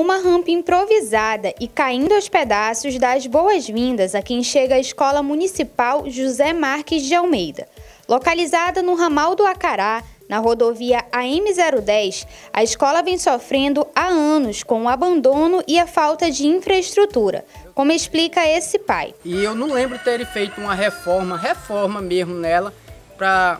uma rampa improvisada e caindo aos pedaços dá as boas-vindas a quem chega à Escola Municipal José Marques de Almeida. Localizada no ramal do Acará, na rodovia AM010, a escola vem sofrendo há anos com o abandono e a falta de infraestrutura, como explica esse pai. E eu não lembro ter feito uma reforma, reforma mesmo nela, para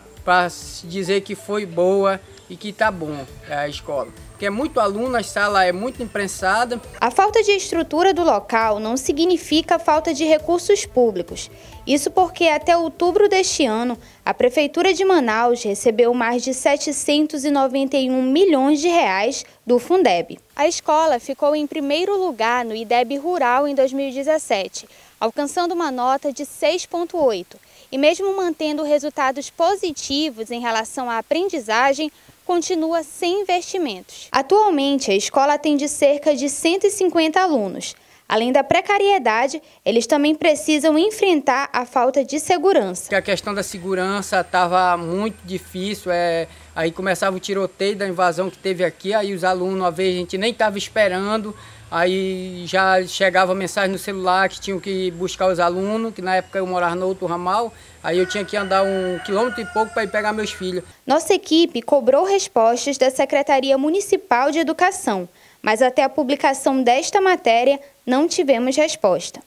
dizer que foi boa e que tá bom é, a escola que é muito aluno, a sala é muito imprensada. A falta de estrutura do local não significa falta de recursos públicos. Isso porque até outubro deste ano, a Prefeitura de Manaus recebeu mais de 791 milhões de reais do Fundeb. A escola ficou em primeiro lugar no IDEB Rural em 2017, alcançando uma nota de 6,8. E mesmo mantendo resultados positivos em relação à aprendizagem, continua sem investimentos. Atualmente, a escola atende cerca de 150 alunos, Além da precariedade, eles também precisam enfrentar a falta de segurança. A questão da segurança estava muito difícil, é, aí começava o tiroteio da invasão que teve aqui, aí os alunos, uma vez a gente nem estava esperando, aí já chegava mensagem no celular que tinham que buscar os alunos, que na época eu morava no outro ramal, aí eu tinha que andar um quilômetro e pouco para ir pegar meus filhos. Nossa equipe cobrou respostas da Secretaria Municipal de Educação, mas até a publicação desta matéria não tivemos resposta.